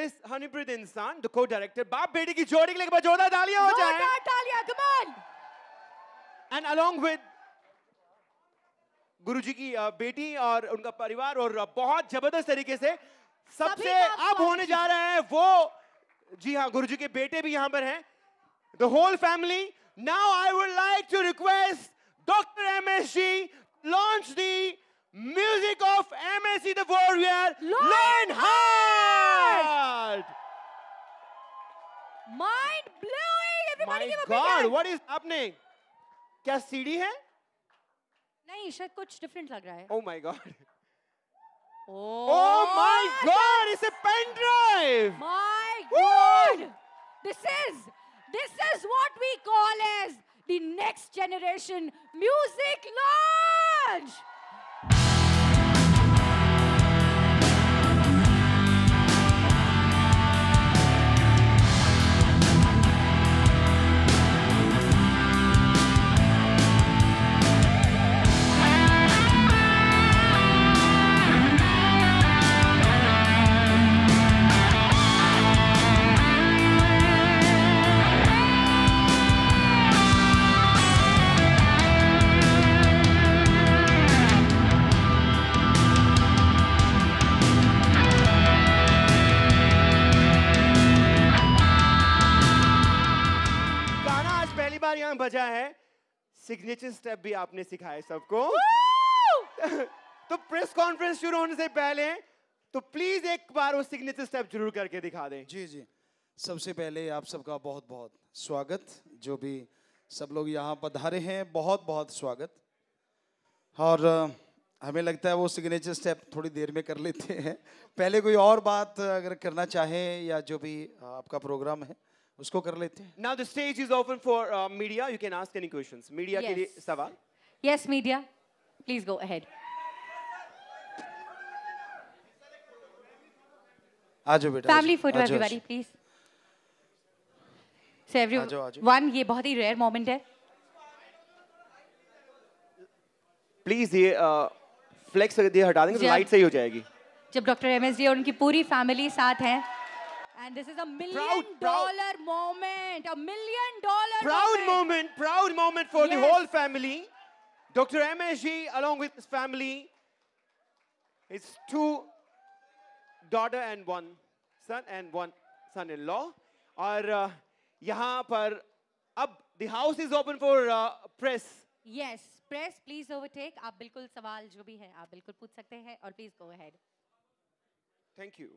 Miss Honeypreet इंसान the को director बाप बेटी की जोड़ी के लिए एक बार तालियां हो जाए तालियां come on and along with Guruji की बेटी और उनका परिवार और बहुत जबरदस्त तरीके से सबसे अब होने जा रहे हैं वो जी हाँ गुरुजी के बेटे भी यहाँ पर हैं the whole family now I would like to request doctor M S G launch the music of MSC The Warrior, Lion hard, Mind blowing! Everybody My give a God, what is happening? क्या सीढ़ी है? नहीं, शायद कुछ different लग रहा Oh my God. Oh, oh my God! It's a pen drive. My God! Woo! This is this is what we call as the next generation music launch. है signature step भी आपने सिखाया सबको तो प्रेस कॉन्फ्रेंस शुरू होने से पहले तो प्लीज एक बार वो सिग्नेचर स्टेप जरूर करके दिखा दें जी जी सबसे पहले आप सबका बहुत बहुत स्वागत जो भी सब लोग यहाँ पधारे हैं बहुत बहुत स्वागत और हमें लगता है वो सिग्नेचर स्टेप थोड़ी देर में कर लेते हैं पहले कोई और बात अगर करना चाहें या जो भी आपका प्रोग्राम है उसको कर लेते हैं now the stage is open for media you can ask any questions media के लिए सवाल yes media please go ahead आज बेटा family photo everybody please so everyone one ये बहुत ही रेयर मोमेंट है प्लीज ये फ्लेक्स uh, हटा देंगे तो लाइट सही हो जाएगी जब डॉक्टर एम एस डी और उनकी पूरी फैमिली साथ हैं And this is a million proud, dollar proud. moment. A million dollar proud moment. moment proud moment for yes. the whole family. Dr. MSG along with his family. His two daughter and one son and one son-in-law. are uh, यहाँ ab, the house is open for uh, press. Yes, press please overtake. आप बिल्कुल सवाल जो भी है आप please go ahead. Thank you.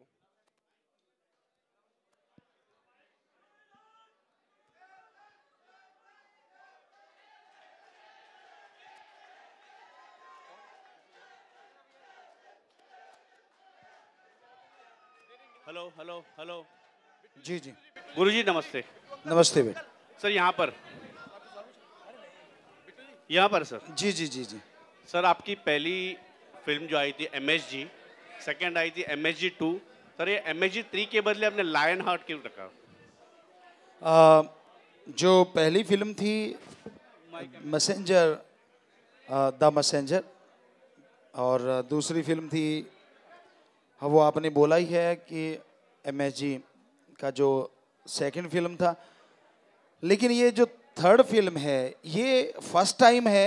Hello hello जी जी गुरु जी नमस्ते नमस्ते बेटा सर यहाँ पर यहाँ पर सर जी जी जी जी सर आपकी पहली फिल्म जो आई थी एम एस जी सेकेंड आई थी M S G two sir ये एम एस जी थ्री के बदले आपने लायन हार्ट क्यों रखा आ, जो पहली फिल्म थी मैसेंजर द मैसेंजर और दूसरी फिल्म थी वो आपने बोला ही है कि जी का जो सेकंड फिल्म था लेकिन ये जो थर्ड फिल्म है ये फर्स्ट टाइम है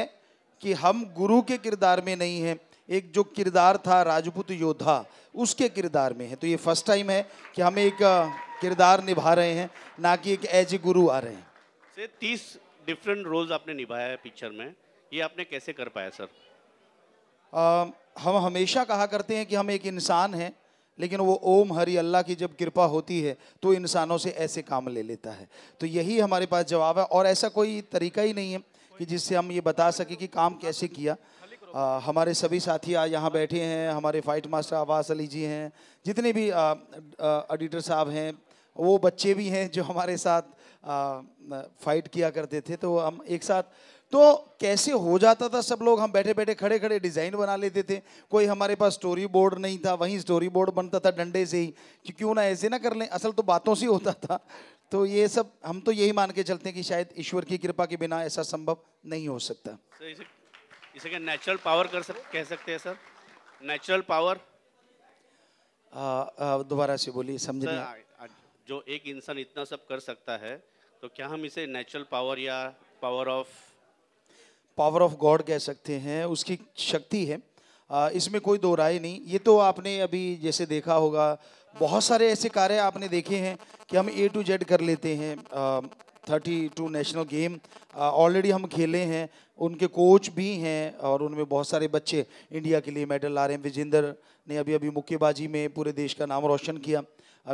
कि हम गुरु के किरदार में नहीं हैं एक जो किरदार था राजपूत योद्धा उसके किरदार में है तो ये फर्स्ट टाइम है कि हम एक किरदार निभा रहे हैं ना कि एक एज ए गुरु आ रहे हैं से तीस डिफरेंट रोल्स आपने निभाया है पिक्चर में ये आपने कैसे कर पाया सर आ, हम हमेशा कहा करते हैं कि हम एक इंसान हैं लेकिन वो ओम हरि अल्लाह की जब कृपा होती है तो इंसानों से ऐसे काम ले लेता है तो यही हमारे पास जवाब है और ऐसा कोई तरीका ही नहीं है कि जिससे हम ये बता सके कि काम कैसे किया आ, हमारे सभी साथी आज यहाँ बैठे हैं हमारे फाइट मास्टर आवास अली जी हैं जितने भी एडिटर साहब हैं वो बच्चे भी हैं जो हमारे साथ आ, फाइट किया करते थे तो हम एक साथ तो कैसे हो जाता था सब लोग हम बैठे बैठे खड़े खड़े डिज़ाइन बना लेते थे कोई हमारे पास स्टोरी बोर्ड नहीं था वहीं स्टोरी बोर्ड बनता था डंडे से ही कि क्यों ना ऐसे ना कर लें असल तो बातों से होता था तो ये सब हम तो यही मान के चलते हैं कि शायद ईश्वर की कृपा के बिना ऐसा संभव नहीं हो सकता इसे क्या नेचुरल पावर कर सक कह सकते हैं सर नेचुरल पावर दोबारा से बोलिए समझ जो एक इंसान इतना सब कर सकता है तो क्या हम इसे नेचुरल पावर या power of power of God कह सकते हैं उसकी शक्ति है इसमें कोई दो राय नहीं ये तो आपने अभी जैसे देखा होगा बहुत सारे ऐसे कार्य आपने देखे हैं कि हम ए टू जेड कर लेते हैं thirty two national game already हम खेले हैं उनके कोच भी हैं और उनमें बहुत सारे बच्चे इंडिया के लिए मेडल ला रहे हैं विजेंद्र ने अभी अभी मुक्केबाजी में पूरे देश का नाम रोशन किया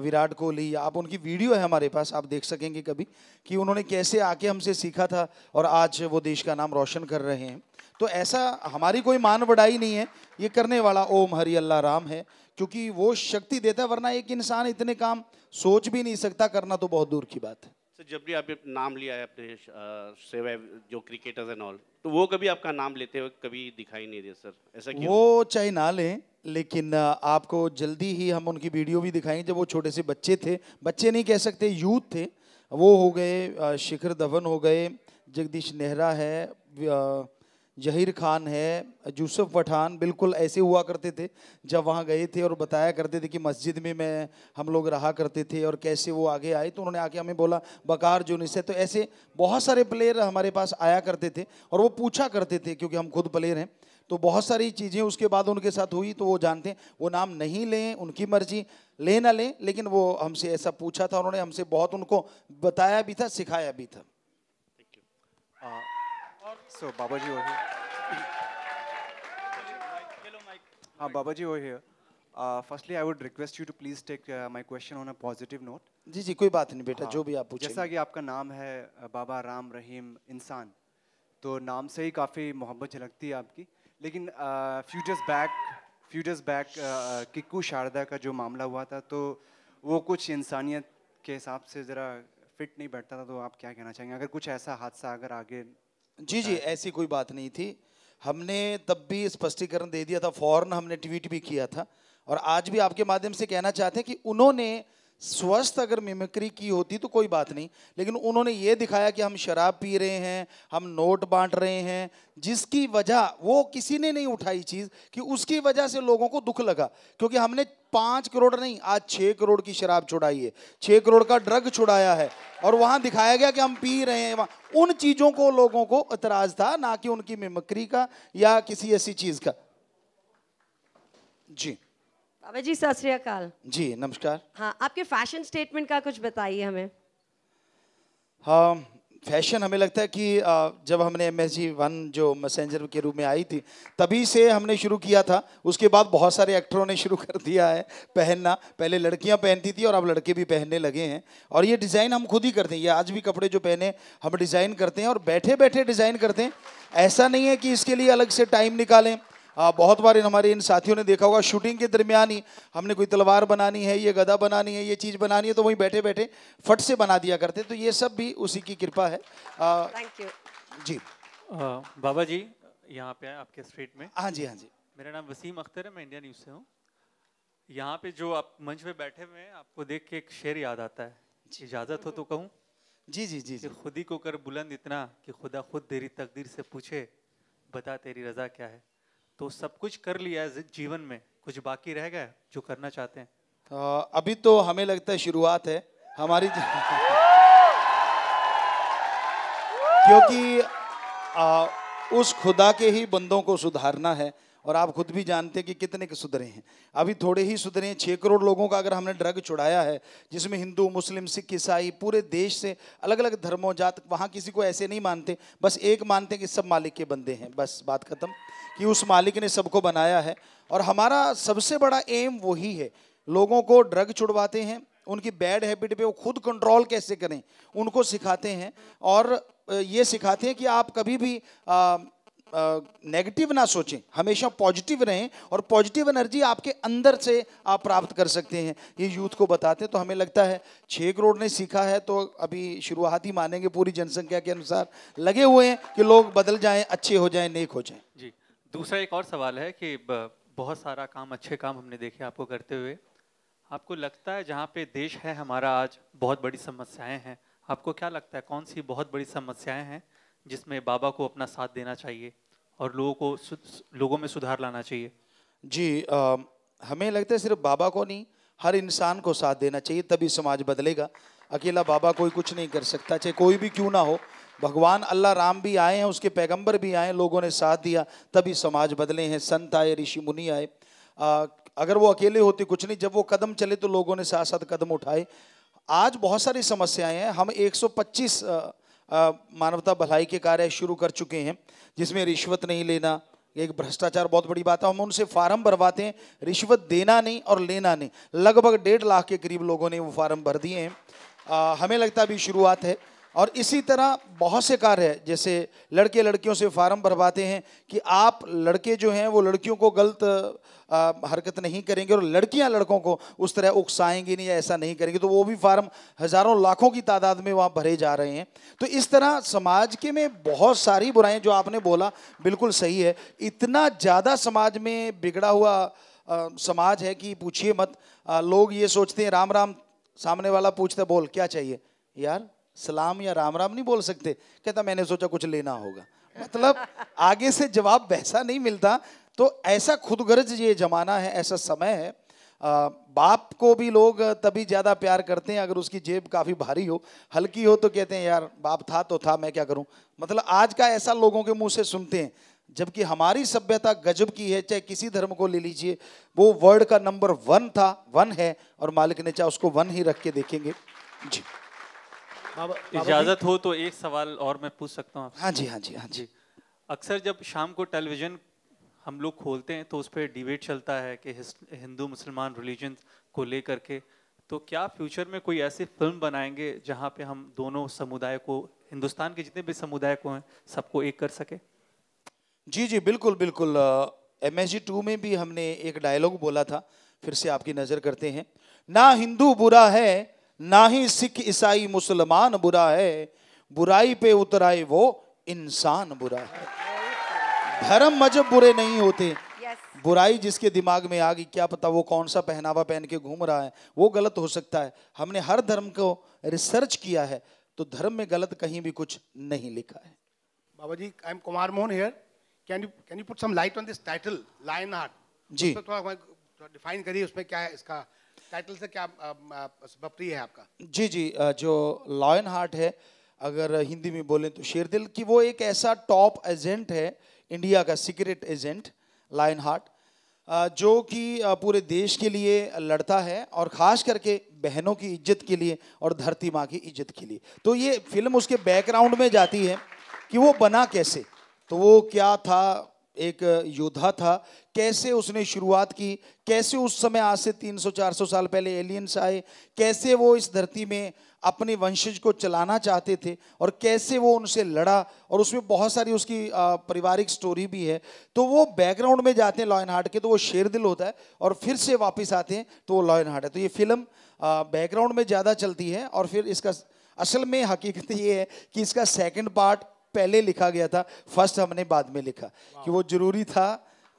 विराट कोहली आप उनकी वीडियो है हमारे पास आप देख सकेंगे कभी कि उन्होंने कैसे आके हमसे सीखा था और आज वो देश का नाम रोशन कर रहे हैं तो ऐसा हमारी कोई मान बढ़ाई नहीं है ये करने वाला ओम हरि अल्लाह राम है क्योंकि वो शक्ति देता है वरना एक इंसान इतने काम सोच भी नहीं सकता करना तो बहुत दूर की बात है तो जब भी आपने नाम लिया है अपने सेवा जो क्रिकेटर्स एंड ऑल तो वो कभी आपका नाम लेते हुए कभी दिखाई नहीं दिया सर ऐसा क्यों वो चाहे ना लें लेकिन आपको जल्दी ही हम उनकी वीडियो भी दिखाएंगे जब वो छोटे से बच्चे थे बच्चे नहीं कह सकते यूथ थे वो हो गए शिखर धवन हो गए जगदीश नेहरा है जहीर खान है यूसुफ पठान बिल्कुल ऐसे हुआ करते थे जब वहाँ गए थे और बताया करते थे कि मस्जिद में मैं हम लोग रहा करते थे और कैसे वो आगे आए तो उन्होंने आके हमें बोला बकार जो से तो ऐसे बहुत सारे प्लेयर हमारे पास आया करते थे और वो पूछा करते थे क्योंकि हम खुद प्लेयर हैं तो बहुत सारी चीज़ें उसके बाद उनके साथ हुई तो वो जानते हैं वो नाम नहीं लें उनकी मर्जी ले ना लें लेकिन वो हमसे ऐसा पूछा था उन्होंने हमसे बहुत उनको बताया भी था सिखाया भी था So Babaji over here. Hello, Mike. Uh, ah, Babaji over here. Uh, firstly, I would request you to please take uh, my question on a positive note. जी जी कोई बात नहीं बेटा हाँ, जो भी आप पूछें जैसा कि आपका नाम है uh, बाबा राम रहीम इंसान तो नाम से ही काफ़ी मोहब्बत झलकती है आपकी लेकिन few back futures back Kiku Sharda का जो मामला हुआ था तो वो कुछ इंसानियत के हिसाब से ज़रा फिट नहीं बैठता था तो आप क्या कहना चाहेंगे अगर कुछ ऐसा हादसा अगर आगे जी जी ऐसी कोई बात नहीं थी हमने तब भी स्पष्टीकरण दे दिया था फौरन हमने ट्वीट भी किया था और आज भी आपके माध्यम से कहना चाहते हैं कि उन्होंने स्वस्थ अगर मिमिक्री की होती तो कोई बात नहीं लेकिन उन्होंने ये दिखाया कि हम शराब पी रहे हैं हम नोट बांट रहे हैं जिसकी वजह वो किसी ने नहीं उठाई चीज़ कि उसकी वजह से लोगों को दुख लगा क्योंकि हमने पाँच करोड़ नहीं आज छः करोड़ की शराब छुड़ाई है छः करोड़ का ड्रग छुड़ाया है और वहाँ दिखाया गया कि हम पी रहे हैं वहां उन चीज़ों को लोगों को इतराज़ था ना कि उनकी मिमिक्री का या किसी ऐसी चीज़ का जी बाबा जी सत श्रीकाल जी नमस्कार हाँ आपके फैशन स्टेटमेंट का कुछ बताइए हमें हाँ फैशन हमें लगता है कि जब हमने एम एस वन जो मैसेंजर के रूप में आई थी तभी से हमने शुरू किया था उसके बाद बहुत सारे एक्टरों ने शुरू कर दिया है पहनना पहले लड़कियां पहनती थी और अब लड़के भी पहनने लगे हैं और ये डिज़ाइन हम खुद ही करते हैं ये आज भी कपड़े जो पहने हम डिज़ाइन करते हैं और बैठे बैठे डिज़ाइन करते हैं ऐसा नहीं है कि इसके लिए अलग से टाइम निकालें बहुत बार इन हमारे इन साथियों ने देखा होगा शूटिंग के दरमियान ही हमने कोई तलवार बनानी है ये गदा बनानी है ये चीज़ बनानी है तो वहीं बैठे बैठे फट से बना दिया करते तो ये सब भी उसी की कृपा है थैंक यू जी आ, बाबा जी यहाँ पे आपके स्ट्रीट में हाँ जी हाँ जी मेरा नाम वसीम अख्तर है मैं इंडिया न्यूज़ से हूँ यहाँ पे जो आप मंच पे बैठे हुए हैं आपको देख के एक शेर याद आता है इजाज़त हो तो कहूँ जी जी जी, जी। खुद ही को कर बुलंद इतना कि खुदा खुद तेरी तकदीर से पूछे बता तेरी रजा क्या है तो सब कुछ कर लिया है जीवन में कुछ बाकी रह गया जो करना चाहते हैं आ, अभी तो हमें लगता है शुरुआत है हमारी क्योंकि आ, उस खुदा के ही बंदों को सुधारना है और आप खुद भी जानते हैं कि कितने के सुधरे हैं अभी थोड़े ही सुधरे हैं छः करोड़ लोगों का अगर हमने ड्रग छुड़ाया है जिसमें हिंदू मुस्लिम सिख ईसाई पूरे देश से अलग अलग धर्मों जात वहाँ किसी को ऐसे नहीं मानते बस एक मानते हैं कि सब मालिक के बंदे हैं बस बात ख़त्म कि उस मालिक ने सबको बनाया है और हमारा सबसे बड़ा एम वही है लोगों को ड्रग छुड़वाते हैं उनकी बैड हैबिट पे वो खुद कंट्रोल कैसे करें उनको सिखाते हैं और ये सिखाते हैं कि आप कभी भी आ, नेगेटिव ना सोचें हमेशा पॉजिटिव रहें और पॉजिटिव एनर्जी आपके अंदर से आप प्राप्त कर सकते हैं ये यूथ को बताते हैं तो हमें लगता है छः करोड़ ने सीखा है तो अभी शुरुआत ही मानेंगे पूरी जनसंख्या के अनुसार लगे हुए हैं कि लोग बदल जाएं अच्छे हो जाएं नेक हो जाएं जी दूसरा एक और सवाल है कि बहुत सारा काम अच्छे काम हमने देखे आपको करते हुए आपको लगता है जहाँ पे देश है हमारा आज बहुत बड़ी समस्याएं हैं आपको क्या लगता है कौन सी बहुत बड़ी समस्याएं हैं जिसमें बाबा को अपना साथ देना चाहिए और लोगों को लोगों में सुधार लाना चाहिए जी आ, हमें लगता है सिर्फ बाबा को नहीं हर इंसान को साथ देना चाहिए तभी समाज बदलेगा अकेला बाबा कोई कुछ नहीं कर सकता चाहे कोई भी क्यों ना हो भगवान अल्लाह राम भी आए हैं उसके पैगंबर भी आए लोगों ने साथ दिया तभी समाज बदले हैं संत आए ऋषि मुनि आए आ, अगर वो अकेले होते कुछ नहीं जब वो कदम चले तो लोगों ने साथ साथ कदम उठाए आज बहुत सारी समस्याएं हैं हम 125 सौ मानवता भलाई के कार्य शुरू कर चुके हैं जिसमें रिश्वत नहीं लेना एक भ्रष्टाचार बहुत बड़ी बात है हम उनसे फार्म भरवाते हैं रिश्वत देना नहीं और लेना नहीं लगभग डेढ़ लाख के करीब लोगों ने वो फार्म भर दिए हैं हमें लगता है अभी शुरुआत है और इसी तरह बहुत से कार्य है जैसे लड़के लड़कियों से फार्म भरवाते हैं कि आप लड़के जो हैं वो लड़कियों को गलत आ, हरकत नहीं करेंगे और लड़कियां लड़कों को उस तरह उकसाएंगी नहीं या ऐसा नहीं करेंगे तो वो भी फार्म हज़ारों लाखों की तादाद में वहाँ भरे जा रहे हैं तो इस तरह समाज के में बहुत सारी बुराएँ जो आपने बोला बिल्कुल सही है इतना ज़्यादा समाज में बिगड़ा हुआ आ, समाज है कि पूछिए मत आ, लोग ये सोचते हैं राम राम सामने वाला पूछता बोल क्या चाहिए यार सलाम या राम राम नहीं बोल सकते कहता मैंने सोचा कुछ लेना होगा मतलब आगे से जवाब वैसा नहीं मिलता तो ऐसा खुदगर्ज ये जमाना है ऐसा समय है आ, बाप को भी लोग तभी ज़्यादा प्यार करते हैं अगर उसकी जेब काफ़ी भारी हो हल्की हो तो कहते हैं यार बाप था तो था मैं क्या करूं मतलब आज का ऐसा लोगों के मुंह से सुनते हैं जबकि हमारी सभ्यता गजब की है चाहे किसी धर्म को ले लीजिए वो वर्ल्ड का नंबर वन था वन है और मालिक ने चाहे उसको वन ही रख के देखेंगे जी इजाजत हो तो एक सवाल और मैं पूछ सकता हूँ हाँ जी हाँ जी हाँ जी अक्सर जब शाम को टेलीविजन हम लोग खोलते हैं तो उस पर डिबेट चलता है कि हिंदू मुसलमान रिलीजन को लेकर के तो क्या फ्यूचर में कोई ऐसी फिल्म बनाएंगे जहाँ पे हम दोनों समुदाय को हिंदुस्तान के जितने भी समुदाय को हैं सबको एक कर सके जी जी बिल्कुल बिल्कुल एम एस जी टू में भी हमने एक डायलॉग बोला था फिर से आपकी नज़र करते हैं ना हिंदू बुरा है ना ही सिख ईसाई मुसलमान बुरा है बुराई पे उतर आए वो इंसान बुरा है धर्म मजहब बुरे नहीं होते बुराई जिसके दिमाग में आ गई क्या पता वो कौन सा पहनावा पहन के घूम रहा है वो गलत हो सकता है हमने हर धर्म को रिसर्च किया है तो धर्म में गलत कहीं भी कुछ नहीं लिखा है Baba ji I am Kumar Mohan here can you can you put some light on this title lion heart जी थोड़ा डिफाइन करिए उसमें क्या है इसका टाइटल से क्या प्रिय है आपका जी जी जो लॉयन हार्ट है अगर हिंदी में बोलें तो दिल की वो एक ऐसा टॉप एजेंट है इंडिया का सीक्रेट एजेंट लायन हार्ट जो कि पूरे देश के लिए लड़ता है और ख़ास करके बहनों की इज्जत के लिए और धरती माँ की इज्जत के लिए तो ये फिल्म उसके बैकग्राउंड में जाती है कि वो बना कैसे तो वो क्या था एक योद्धा था कैसे उसने शुरुआत की कैसे उस समय आज से 300-400 साल पहले एलियंस आए कैसे वो इस धरती में अपने वंशज को चलाना चाहते थे और कैसे वो उनसे लड़ा और उसमें बहुत सारी उसकी पारिवारिक स्टोरी भी है तो वो बैकग्राउंड में जाते हैं लॉयन हार्ट के तो वो शेर दिल होता है और फिर से वापस आते हैं तो वो लॉयन हार्ट है तो ये फिल्म बैकग्राउंड में ज़्यादा चलती है और फिर इसका असल में हकीकत ये है कि इसका सेकंड पार्ट पहले लिखा गया था फर्स्ट हमने बाद में लिखा कि वो जरूरी था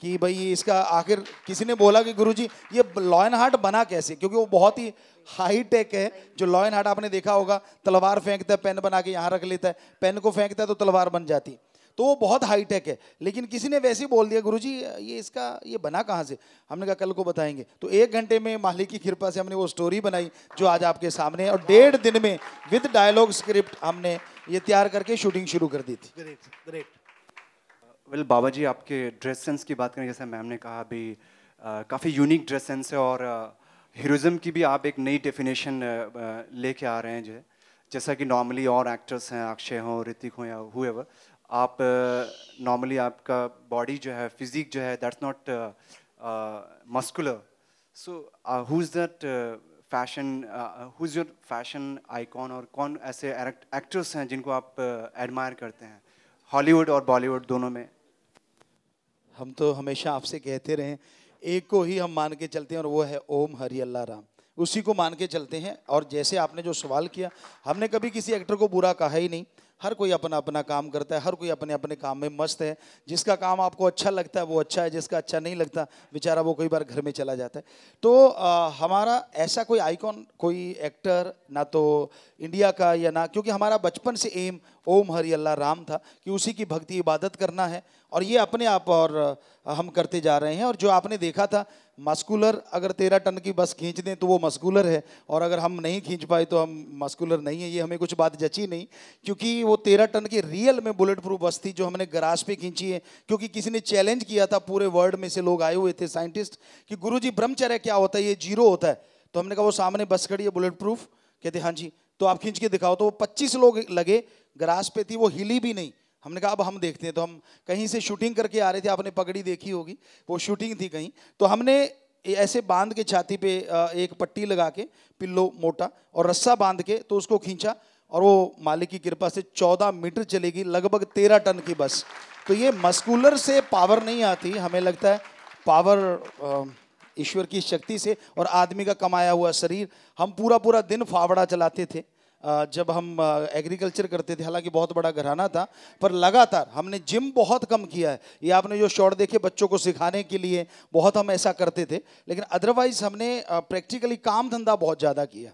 कि भाई इसका आखिर किसी ने बोला कि गुरुजी ये लॉयन हार्ट बना कैसे क्योंकि वो बहुत ही हाई टेक है जो लॉयन हार्ट आपने देखा होगा तलवार फेंकता है पेन बना के यहाँ रख लेता है पेन को फेंकता है तो तलवार बन जाती है तो वो बहुत हाईटेक है लेकिन किसी ने वैसे ही बोल दिया गुरुजी ये इसका ये बना कहाँ से हमने कहा कल को बताएंगे तो एक घंटे में मालिक की कृपा से हमने वो स्टोरी बनाई जो आज आपके सामने है और डेढ़ दिन में विद डायलॉग स्क्रिप्ट हमने ये तैयार करके शूटिंग शुरू कर दी थी वेल बाबा जी आपके ड्रेस सेंस की बात करें जैसे मैम ने कहा अभी काफ़ी यूनिक ड्रेस सेंस है और हीरोज़म की भी आप एक नई डेफिनेशन लेके आ रहे हैं जो जैसा कि नॉर्मली और एक्टर्स हैं अक्षय हों ऋतिक हों या हुएवर आप नॉर्मली आपका बॉडी जो है फिजिक जो है that's not muscular so who is that fashion who is your fashion icon और कौन ऐसे एक्टर्स हैं जिनको आप एडमायर करते हैं हॉलीवुड और बॉलीवुड दोनों में हम तो हमेशा आपसे कहते रहे एक को ही हम मान के चलते हैं और वो है ओम हरि अल्लाह राम उसी को मान के चलते हैं और जैसे आपने जो सवाल किया हमने कभी किसी एक्टर को बुरा कहा ही नहीं हर कोई अपना अपना काम करता है हर कोई अपने अपने काम में मस्त है जिसका काम आपको अच्छा लगता है वो अच्छा है जिसका अच्छा नहीं लगता बेचारा वो कई बार घर में चला जाता है तो आ, हमारा ऐसा कोई आइकॉन कोई एक्टर ना तो इंडिया का या ना क्योंकि हमारा बचपन से एम ओम हरि अल्लाह राम था कि उसी की भक्ति इबादत करना है और ये अपने आप और हम करते जा रहे हैं और जो आपने देखा था मस्कुलर अगर तेरह टन की बस खींच दें तो वो मस्कुलर है और अगर हम नहीं खींच पाए तो हम मस्कुलर नहीं है ये हमें कुछ बात जची नहीं क्योंकि वो तेरह टन की रियल में बुलेट प्रूफ बस थी जो हमने ग्रास पे खींची है क्योंकि किसी ने चैलेंज किया था पूरे वर्ल्ड में से लोग आए हुए थे साइंटिस्ट कि गुरु जी ब्रह्मचर्य क्या होता है ये जीरो होता है तो हमने कहा वो सामने बस खड़ी है बुलेट प्रूफ कहते हाँ जी तो आप खींच के दिखाओ तो वो पच्चीस लोग लगे ग्रास पे थी वो हिली भी नहीं हमने कहा अब हम देखते हैं तो हम कहीं से शूटिंग करके आ रहे थे आपने पगड़ी देखी होगी वो शूटिंग थी कहीं तो हमने ऐसे बांध के छाती पे एक पट्टी लगा के पिल्लो मोटा और रस्सा बांध के तो उसको खींचा और वो मालिक की कृपा से 14 मीटर चलेगी लगभग 13 टन की बस तो ये मस्कुलर से पावर नहीं आती हमें लगता है पावर ईश्वर की शक्ति से और आदमी का कमाया हुआ शरीर हम पूरा पूरा दिन फावड़ा चलाते थे जब हम एग्रीकल्चर करते थे हालांकि बहुत बड़ा घराना था पर लगातार हमने जिम बहुत कम किया है ये आपने जो शॉर्ट देखे बच्चों को सिखाने के लिए बहुत हम ऐसा करते थे लेकिन अदरवाइज हमने प्रैक्टिकली काम धंधा बहुत ज़्यादा किया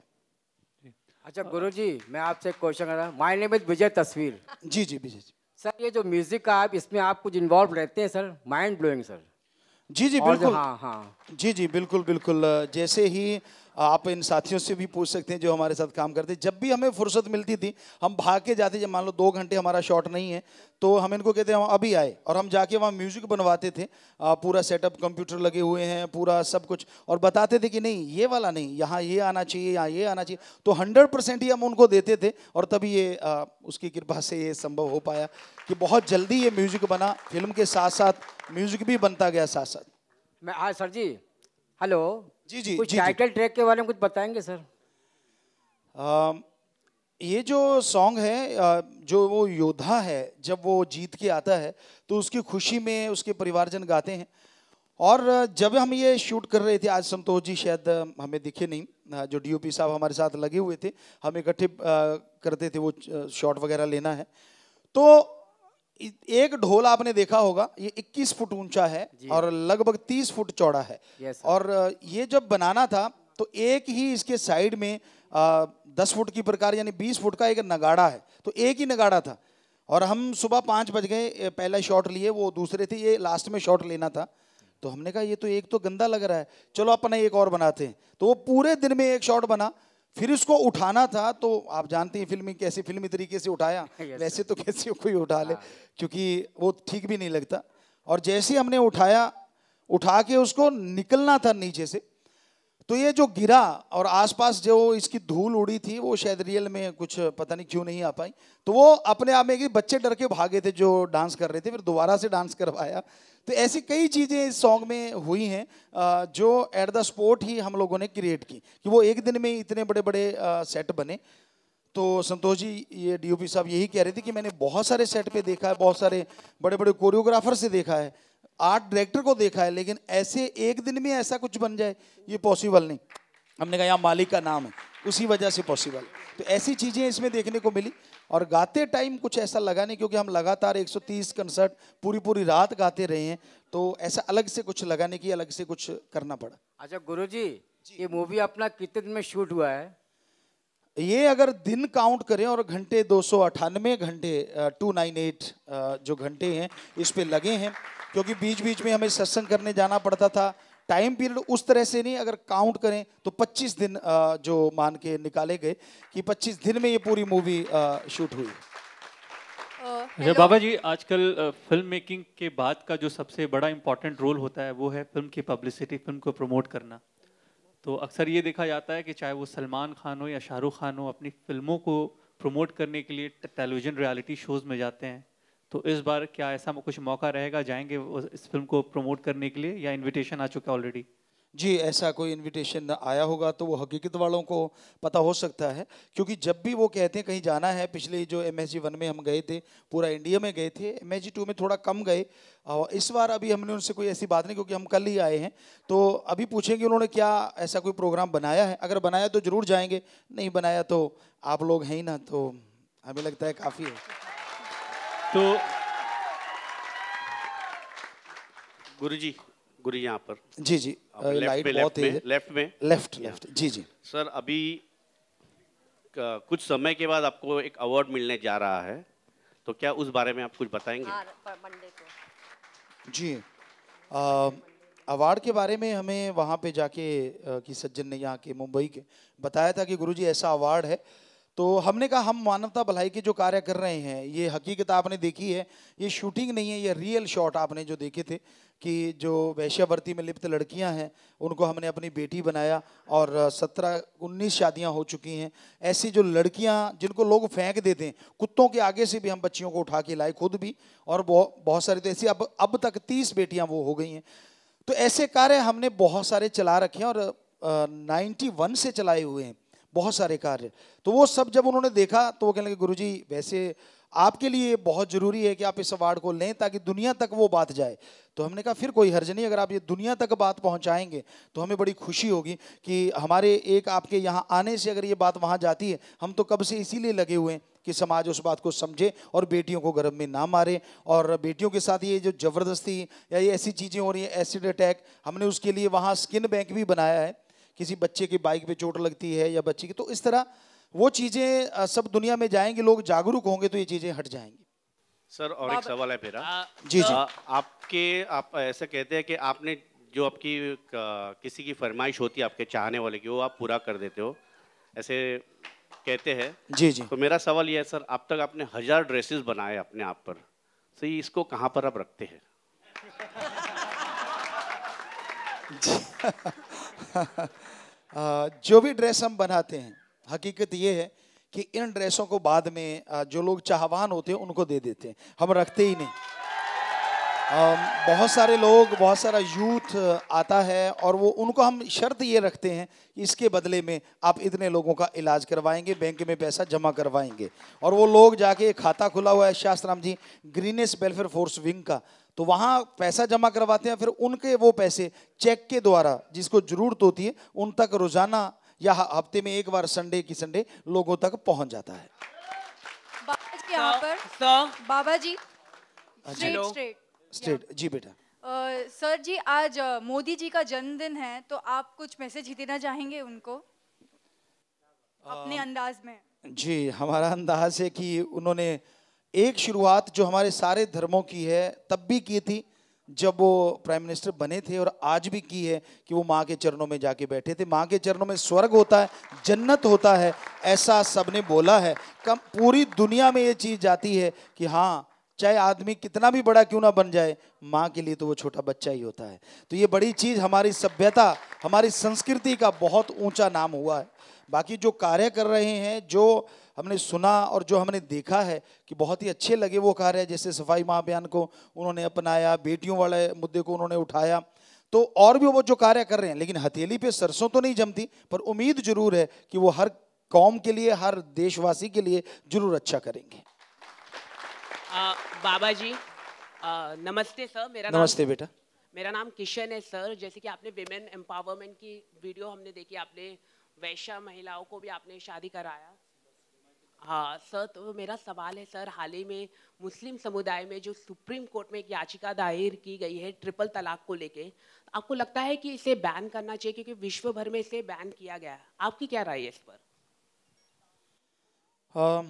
अच्छा गुरु जी मैं आपसे क्वेश्चन कर रहा माय नेम इज विजय तस्वीर जी जी विजय जी सर ये जो म्यूजिक का आप इसमें आप कुछ इन्वॉल्व रहते हैं सर माइंड ब्लोइंग सर जी जी बिल्कुल हाँ हाँ जी जी बिल्कुल बिल्कुल जैसे ही आप इन साथियों से भी पूछ सकते हैं जो हमारे साथ काम करते जब भी हमें फुर्सत मिलती थी हम भाग के जाते जब मान लो दो घंटे हमारा शॉट नहीं है तो हम इनको कहते हैं हम अभी आए और हम जाके वहाँ म्यूज़िक बनवाते थे पूरा सेटअप कंप्यूटर लगे हुए हैं पूरा सब कुछ और बताते थे कि नहीं ये वाला नहीं यहाँ ये आना चाहिए यहाँ ये आना चाहिए तो हंड्रेड परसेंट ही हम उनको देते थे और तभी ये उसकी कृपा से ये संभव हो पाया कि बहुत जल्दी ये म्यूज़िक बना फिल्म के साथ साथ म्यूज़िक भी बनता गया साथ साथ मैं आज हाँ, सर जी हेलो जी जी तो कुछ टाइटल ट्रैक के बारे में कुछ बताएंगे सर आ, ये जो सॉन्ग है जो वो योद्धा है जब वो जीत के आता है तो उसकी खुशी में उसके परिवारजन गाते हैं और जब हम ये शूट कर रहे थे आज संतोष जी शायद हमें दिखे नहीं जो डीओपी साहब हमारे साथ लगे हुए थे हम इकट्ठे करते थे वो शॉट वगैरह लेना है तो एक ढोल आपने देखा होगा ये 21 फुट ऊंचा है और लगभग 30 फुट चौड़ा है और ये जब बनाना था तो एक ही इसके साइड में आ, 10 फुट की प्रकार यानी 20 फुट का एक नगाड़ा है तो एक ही नगाड़ा था और हम सुबह पाँच बज गए पहला शॉट लिए वो दूसरे थे ये लास्ट में शॉट लेना था तो हमने कहा ये तो एक तो गंदा लग रहा है चलो अपना एक और बनाते हैं तो वो पूरे दिन में एक शॉट बना फिर इसको उठाना था तो आप जानते हैं फिल्मी कैसे फिल्मी तरीके से उठाया वैसे तो कैसे कोई उठा ले हाँ। क्योंकि वो ठीक भी नहीं लगता और जैसे हमने उठाया उठा के उसको निकलना था नीचे से तो ये जो गिरा और आसपास जो इसकी धूल उड़ी थी वो शायद रियल में कुछ पता नहीं क्यों नहीं आ पाई तो वो अपने आप में कि बच्चे डर के भागे थे जो डांस कर रहे थे फिर दोबारा से डांस करवाया तो ऐसी कई चीज़ें इस सॉन्ग में हुई हैं जो एट द स्पॉट ही हम लोगों ने क्रिएट की कि वो एक दिन में इतने बड़े बड़े सेट बने तो संतोष जी ये डीओपी साहब यही कह रहे थे कि मैंने बहुत सारे सेट पे देखा है बहुत सारे बड़े बड़े कोरियोग्राफर से देखा है आर्ट डायरेक्टर को देखा है लेकिन ऐसे एक दिन में ऐसा कुछ बन जाए ये पॉसिबल नहीं हमने कहा यहाँ मालिक का नाम है उसी वजह से पॉसिबल है तो ऐसी चीज़ें इसमें देखने को मिली और गाते टाइम कुछ ऐसा लगा नहीं क्योंकि हम लगातार 130 कंसर्ट पूरी पूरी रात गाते रहे हैं तो ऐसा अलग से कुछ लगाने की अलग से कुछ करना पड़ा अच्छा गुरु जी, जी। ये मूवी अपना कितने दिन में शूट हुआ है ये अगर दिन काउंट करें और घंटे दो घंटे टू जो घंटे हैं इस पर लगे हैं क्योंकि बीच बीच में हमें सत्संग करने जाना पड़ता था टाइम पीरियड उस तरह से नहीं अगर काउंट करें तो 25 दिन जो मान के निकाले गए कि 25 दिन में ये पूरी मूवी शूट हुई अच्छा बाबा जी आजकल फिल्म मेकिंग के बाद का जो सबसे बड़ा इम्पोर्टेंट रोल होता है वो है फिल्म की पब्लिसिटी फिल्म को प्रमोट करना तो अक्सर ये देखा जाता है कि चाहे वो सलमान खान हो या शाहरुख खान हो अपनी फिल्मों को प्रमोट करने के लिए टेलीविज़न रियलिटी शोज़ में जाते हैं तो इस बार क्या ऐसा कुछ मौका रहेगा जाएंगे इस फिल्म को प्रमोट करने के लिए या इनविटेशन आ चुका ऑलरेडी जी ऐसा कोई इनविटेशन आया होगा तो वो हकीकत वालों को पता हो सकता है क्योंकि जब भी वो कहते हैं कहीं जाना है पिछले जो एम एस वन में हम गए थे पूरा इंडिया में गए थे एम एस टू में थोड़ा कम गए और इस बार अभी हमने उनसे कोई ऐसी बात नहीं क्योंकि हम कल ही आए हैं तो अभी पूछेंगे उन्होंने क्या ऐसा कोई प्रोग्राम बनाया है अगर बनाया तो ज़रूर जाएंगे नहीं बनाया तो आप लोग हैं ही ना तो हमें लगता है काफ़ी है तो गुरु जी गुरु यहाँ पर जी जी लाइट बहुत तेज लेफ्ट में लेफ्ट लेफ्ट जी जी सर अभी कुछ समय के बाद आपको एक अवार्ड मिलने जा रहा है तो क्या उस बारे में आप कुछ बताएंगे हाँ, जी अवार्ड के बारे में हमें वहाँ पे जाके कि सज्जन ने यहाँ के मुंबई के बताया था कि गुरुजी ऐसा अवार्ड है तो हमने कहा हम मानवता भलाई के जो कार्य कर रहे हैं ये हकीकत आपने देखी है ये शूटिंग नहीं है ये रियल शॉट आपने जो देखे थे कि जो वैश्यावर्ती में लिप्त लड़कियां हैं उनको हमने अपनी बेटी बनाया और सत्रह उन्नीस शादियां हो चुकी हैं ऐसी जो लड़कियां जिनको लोग फेंक देते हैं कुत्तों के आगे से भी हम बच्चियों को उठा के लाए खुद भी और बहुत सारी तो ऐसी अब अब तक तीस बेटियाँ वो हो गई हैं तो ऐसे कार्य हमने बहुत सारे चला रखे हैं और नाइन्टी वन से चलाए हुए हैं बहुत सारे कार्य तो वो सब जब उन्होंने देखा तो वो कहने लगे गुरु जी वैसे आपके लिए बहुत ज़रूरी है कि आप इस अवार्ड को लें ताकि दुनिया तक वो बात जाए तो हमने कहा फिर कोई हर्ज नहीं अगर आप ये दुनिया तक बात पहुंचाएंगे तो हमें बड़ी खुशी होगी कि हमारे एक आपके यहाँ आने से अगर ये बात वहाँ जाती है हम तो कब से इसीलिए लगे हुए हैं कि समाज उस बात को समझे और बेटियों को गर्भ में ना मारे और बेटियों के साथ ये जो ज़बरदस्ती या ये ऐसी चीज़ें हो रही हैं एसिड अटैक हमने उसके लिए वहाँ स्किन बैंक भी बनाया है किसी बच्चे की बाइक पे चोट लगती है या बच्चे की तो इस तरह वो चीज़ें सब दुनिया में जाएंगे लोग जागरूक होंगे तो ये चीज़ें हट जाएंगी सर और एक सवाल है मेरा जी जी आपके आप ऐसा कहते हैं कि आपने जो आपकी किसी की फरमाइश होती है आपके चाहने वाले की वो आप पूरा कर देते हो ऐसे कहते हैं जी जी तो मेरा सवाल ये है सर अब तक आपने हजार ड्रेसेस बनाए अपने आप पर सही तो इसको कहाँ पर आप रखते हैं जो भी ड्रेस हम बनाते हैं हकीकत ये है कि इन ड्रेसों को बाद में जो लोग चाहवान होते हैं उनको दे देते हैं हम रखते ही नहीं बहुत सारे लोग बहुत सारा यूथ आता है और वो उनको हम शर्त ये रखते हैं इसके बदले में आप इतने लोगों का इलाज करवाएंगे बैंक में पैसा जमा करवाएंगे और वो लोग जाके खाता खुला हुआ है शास्त्राम जी ग्रीनेस वेलफेयर फोर्स विंग का तो वहाँ पैसा जमा करवाते हैं फिर उनके वो पैसे चेक के द्वारा जिसको ज़रूरत होती है उन तक रोज़ाना या हफ्ते में एक बार संडे की संडे लोगों तक पहुँच जाता है पर बाबा जी स्ट्रेट स्ट्रेट हाँ जी बेटा सर जी आज मोदी जी का जन्मदिन है तो आप कुछ मैसेज ही देना चाहेंगे उनको अपने अंदाज में जी हमारा अंदाज है कि उन्होंने एक शुरुआत जो हमारे सारे धर्मों की है तब भी की थी जब वो प्राइम मिनिस्टर बने थे और आज भी की है कि वो माँ के चरणों में जाके बैठे थे माँ के चरणों में स्वर्ग होता है जन्नत होता है ऐसा सबने बोला है कम पूरी दुनिया में ये चीज़ जाती है कि हाँ चाहे आदमी कितना भी बड़ा क्यों ना बन जाए माँ के लिए तो वो छोटा बच्चा ही होता है तो ये बड़ी चीज़ हमारी सभ्यता हमारी संस्कृति का बहुत ऊँचा नाम हुआ है बाकी जो कार्य कर रहे हैं जो हमने सुना और जो हमने देखा है कि बहुत ही अच्छे लगे वो कार्य जैसे सफाई महाअभियान को उन्होंने अपनाया बेटियों वाले मुद्दे को उन्होंने उठाया तो और भी वो जो कार्य कर रहे हैं लेकिन हथेली पे सरसों तो नहीं जमती पर उम्मीद जरूर है कि वो हर कौम के लिए हर देशवासी के लिए जरूर अच्छा करेंगे आ, बाबा जी आ, नमस्ते सर मेरा नमस्ते बेटा मेरा नाम किशन है सर जैसे कि आपने वेमेन एम्पावरमेंट की वीडियो हमने देखी आपने वैश्य महिलाओं को भी आपने शादी कराया हाँ सर तो मेरा सवाल है सर हाल ही में मुस्लिम समुदाय में जो सुप्रीम कोर्ट में एक याचिका दायर की गई है ट्रिपल तलाक को लेके आपको लगता है कि इसे बैन करना चाहिए क्योंकि विश्व भर में इसे बैन किया गया है आपकी क्या राय है इस पर आ,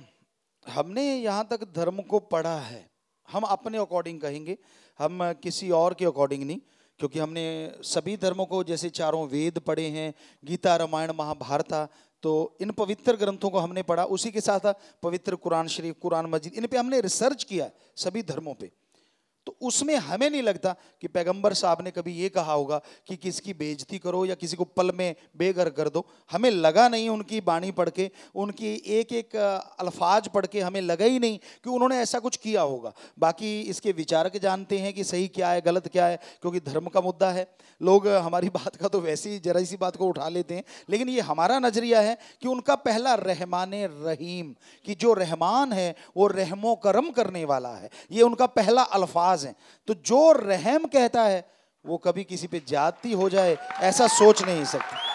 हमने यहाँ तक धर्म को पढ़ा है हम अपने अकॉर्डिंग कहेंगे हम किसी और के अकॉर्डिंग नहीं क्योंकि हमने सभी धर्मों को जैसे चारों वेद पढ़े हैं गीता रामायण महाभारत तो इन पवित्र ग्रंथों को हमने पढ़ा उसी के साथ पवित्र कुरान शरीफ कुरान मस्जिद इन पे हमने रिसर्च किया सभी धर्मों पे तो उसमें हमें नहीं लगता कि पैगंबर साहब ने कभी ये कहा होगा कि किसकी बेजती करो या किसी को पल में बेघर कर दो हमें लगा नहीं उनकी बाणी पढ़ के उनकी एक एक अल्फाज पढ़ के हमें लगा ही नहीं कि उन्होंने ऐसा कुछ किया होगा बाकी इसके विचारक जानते हैं कि सही क्या है गलत क्या है क्योंकि धर्म का मुद्दा है लोग हमारी बात का तो वैसे ही जरा सी बात को उठा लेते हैं लेकिन ये हमारा नज़रिया है कि उनका पहला रहमान रहीम कि जो रहमान है वो रहमो करम करने वाला है ये उनका पहला अल्फाज नाराज हैं तो जो रहम कहता है वो कभी किसी पे जाती हो जाए ऐसा सोच नहीं सकता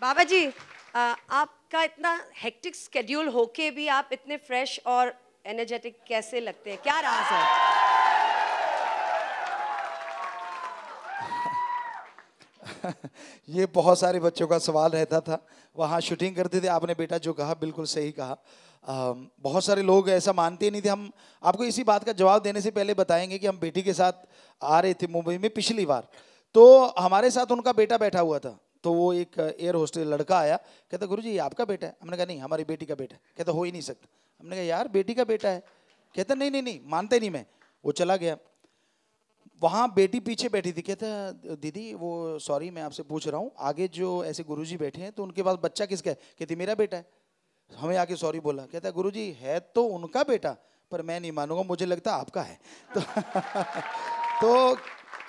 बाबा जी आ, आपका इतना हेक्टिक स्केड्यूल होके भी आप इतने फ्रेश और एनर्जेटिक कैसे लगते हैं क्या राज है ये बहुत सारे बच्चों का सवाल रहता था वहाँ शूटिंग करते थे आपने बेटा जो कहा बिल्कुल सही कहा आ, बहुत सारे लोग ऐसा मानते नहीं थे हम आपको इसी बात का जवाब देने से पहले बताएंगे कि हम बेटी के साथ आ रहे थे मुंबई में पिछली बार तो हमारे साथ उनका बेटा बैठा हुआ था तो वो एक एयर होस्टेल लड़का आया कहता गुरु जी आपका बेटा है हमने कहा नहीं हमारी बेटी का बेटा है कहता हो ही नहीं सकता हमने कहा यार बेटी का बेटा है कहता नहीं नहीं नहीं मानते नहीं मैं वो चला गया वहाँ बेटी पीछे बैठी थी कहते दीदी वो सॉरी मैं आपसे पूछ रहा हूँ आगे जो ऐसे गुरु बैठे हैं तो उनके पास बच्चा किसका है कहती मेरा बेटा है हमें आके सॉरी बोला कहता है जी है तो उनका बेटा पर मैं नहीं मानूंगा मुझे लगता आपका है तो तो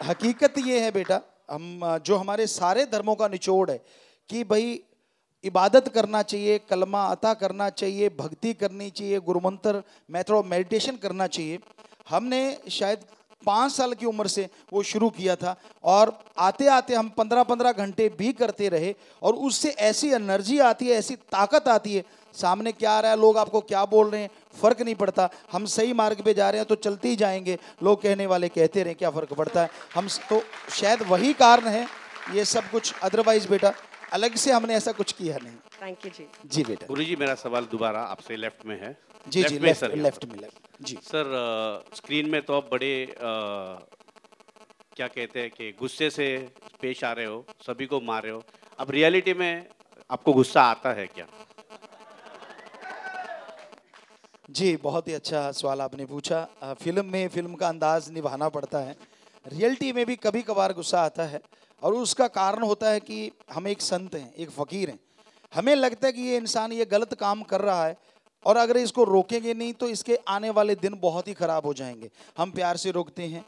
हकीकत ये है बेटा हम जो हमारे सारे धर्मों का निचोड़ है कि भाई इबादत करना चाहिए कलमा अता करना चाहिए भक्ति करनी चाहिए गुरुमंत्र मेथड ऑफ मेडिटेशन करना चाहिए हमने शायद पाँच साल की उम्र से वो शुरू किया था और आते आते हम पंद्रह पंद्रह घंटे भी करते रहे और उससे ऐसी एनर्जी आती है ऐसी ताकत आती है सामने क्या आ रहा है लोग आपको क्या बोल रहे हैं फ़र्क नहीं पड़ता हम सही मार्ग पे जा रहे हैं तो चलते ही जाएंगे लोग कहने वाले कहते रहे क्या फ़र्क पड़ता है हम तो शायद वही कारण है ये सब कुछ अदरवाइज़ बेटा अलग से हमने ऐसा कुछ किया नहीं थैंक यू जी जी बेटा गुरु जी मेरा सवाल दोबारा आपसे लेफ्ट में है जी जी लेफ्ट, सर लेफ्ट में लेफ्ट जी सर स्क्रीन uh, में तो आप बड़े uh, क्या कहते हैं कि गुस्से से पेश आ रहे हो सभी को मार रहे हो अब रियलिटी में आपको गुस्सा आता है क्या जी बहुत ही अच्छा सवाल आपने पूछा फिल्म uh, में फिल्म का अंदाज निभाना पड़ता है रियलिटी में भी कभी कभार गुस्सा आता है और उसका कारण होता है कि हम एक संत हैं एक फ़कीर हैं हमें लगता है कि ये इंसान ये गलत काम कर रहा है और अगर इसको रोकेंगे नहीं तो इसके आने वाले दिन बहुत ही ख़राब हो जाएंगे हम प्यार से रोकते हैं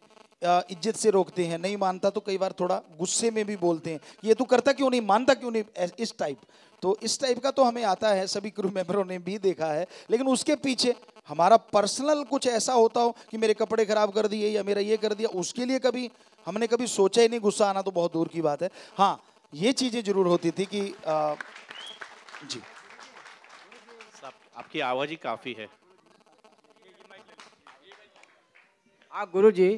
इज्जत से रोकते हैं नहीं मानता तो कई बार थोड़ा गुस्से में भी बोलते हैं ये तो करता क्यों नहीं मानता क्यों नहीं इस टाइप तो इस टाइप का तो हमें आता है सभी क्रू मेंबरों ने भी देखा है लेकिन उसके पीछे हमारा पर्सनल कुछ ऐसा होता हो कि मेरे कपड़े ख़राब कर दिए या मेरा ये कर दिया उसके लिए कभी हमने कभी सोचा ही नहीं गुस्सा आना तो बहुत दूर की बात है हाँ ये चीज़ें ज़रूर होती थी कि आ, जी आपकी आवाज ही काफ़ी है आप हाँ, गुरु जी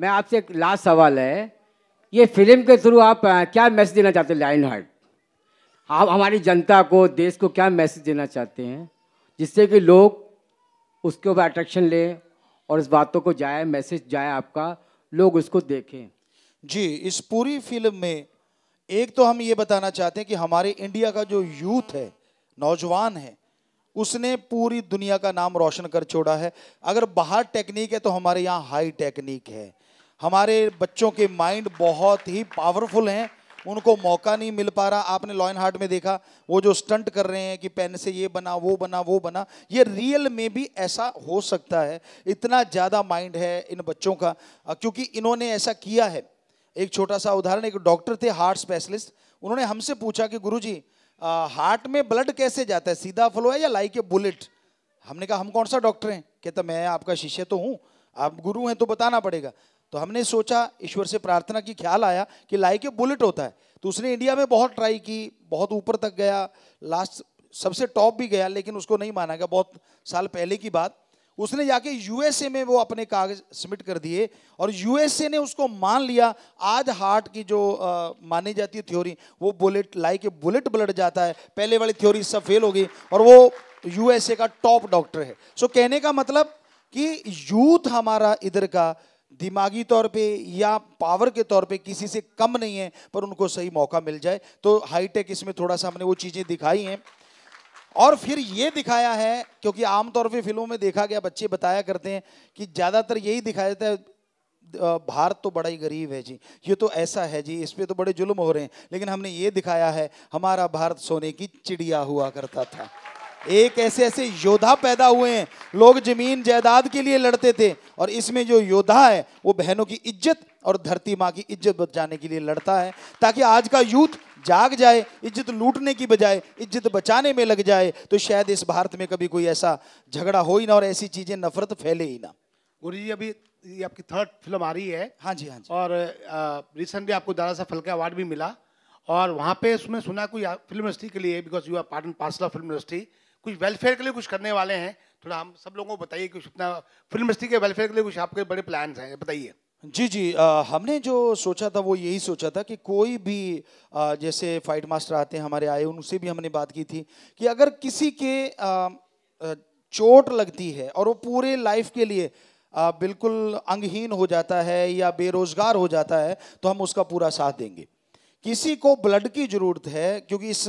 मैं आपसे एक लास्ट सवाल है ये फिल्म के थ्रू आप क्या मैसेज देना चाहते हैं लाइन हार्ट आप हमारी जनता को देश को क्या मैसेज देना चाहते हैं जिससे कि लोग उसके ऊपर अट्रैक्शन लें और इस बातों को जाए मैसेज जाए आपका लोग उसको देखें जी इस पूरी फिल्म में एक तो हम ये बताना चाहते हैं कि हमारे इंडिया का जो यूथ है नौजवान है उसने पूरी दुनिया का नाम रोशन कर छोड़ा है अगर बाहर टेक्निक है तो हमारे यहाँ हाई टेक्निक है हमारे बच्चों के माइंड बहुत ही पावरफुल हैं उनको मौका नहीं मिल पा रहा आपने लॉयन हार्ट में देखा वो जो स्टंट कर रहे हैं कि पेन से ये बना वो बना वो बना ये रियल में भी ऐसा हो सकता है इतना ज़्यादा माइंड है इन बच्चों का क्योंकि इन्होंने ऐसा किया है एक छोटा सा उदाहरण एक डॉक्टर थे हार्ट स्पेशलिस्ट उन्होंने हमसे पूछा कि गुरु जी हार्ट में ब्लड कैसे जाता है सीधा फ्लो है या लाइक ए बुलेट हमने कहा हम कौन सा डॉक्टर हैं कहता तो मैं आपका शिष्य तो हूँ आप गुरु हैं तो बताना पड़ेगा तो हमने सोचा ईश्वर से प्रार्थना की ख्याल आया कि लाइक ए बुलेट होता है तो उसने इंडिया में बहुत ट्राई की बहुत ऊपर तक गया लास्ट सबसे टॉप भी गया लेकिन उसको नहीं माना गया बहुत साल पहले की बात उसने जाके यूएसए में वो अपने कागज सबमिट कर दिए और यूएसए ने उसको मान लिया आज हार्ट की जो आ, मानी जाती है थ्योरी वो बुलेट लाई के बुलेट ब्लड जाता है पहले वाली थ्योरी सब फेल हो गई और वो यूएसए का टॉप डॉक्टर है सो कहने का मतलब कि यूथ हमारा इधर का दिमागी तौर पे या पावर के तौर पे किसी से कम नहीं है पर उनको सही मौका मिल जाए तो हाईटेक इसमें थोड़ा सा हमने वो चीज़ें दिखाई हैं और फिर ये दिखाया है क्योंकि आमतौर पर फिल्मों में देखा गया बच्चे बताया करते हैं कि ज़्यादातर यही दिखाया जाता है भारत तो बड़ा ही गरीब है जी ये तो ऐसा है जी इस पर तो बड़े जुल्म हो रहे हैं लेकिन हमने ये दिखाया है हमारा भारत सोने की चिड़िया हुआ करता था एक ऐसे ऐसे योद्धा पैदा हुए हैं लोग जमीन जायदाद के लिए लड़ते थे और इसमें जो योद्धा है वो बहनों की इज्जत और धरती माँ की इज्जत बचाने के लिए लड़ता है ताकि आज का यूथ जाग जाए इज्जत लूटने की बजाय इज्जत बचाने में लग जाए तो शायद इस भारत में कभी कोई ऐसा झगड़ा हो ही ना और ऐसी चीजें नफरत फैले ही ना गुरु जी अभी ये आपकी थर्ड फिल्म आ रही है हाँ जी हाँ जी और रिसेंटली आपको दादा साहब फलका अवार्ड भी मिला और वहाँ पे उसमें सुना कोई फिल्म इंडस्ट्री के लिए because you are part and parcel of film industry कुछ वेलफेयर के लिए कुछ करने वाले हैं थोड़ा हम सब लोगों को बताइए कुछ अपना फिल्म इंडस्ट्री के वेलफेयर के लिए कुछ आपके बड़े प्लान हैं बताइए जी जी आ, हमने जो सोचा था वो यही सोचा था कि कोई भी आ, जैसे फाइट मास्टर आते हैं हमारे आए उनसे भी हमने बात की थी कि अगर किसी के आ, चोट लगती है और वो पूरे लाइफ के लिए आ, बिल्कुल अंगहीन हो जाता है या बेरोजगार हो जाता है तो हम उसका पूरा साथ देंगे किसी को ब्लड की ज़रूरत है क्योंकि इस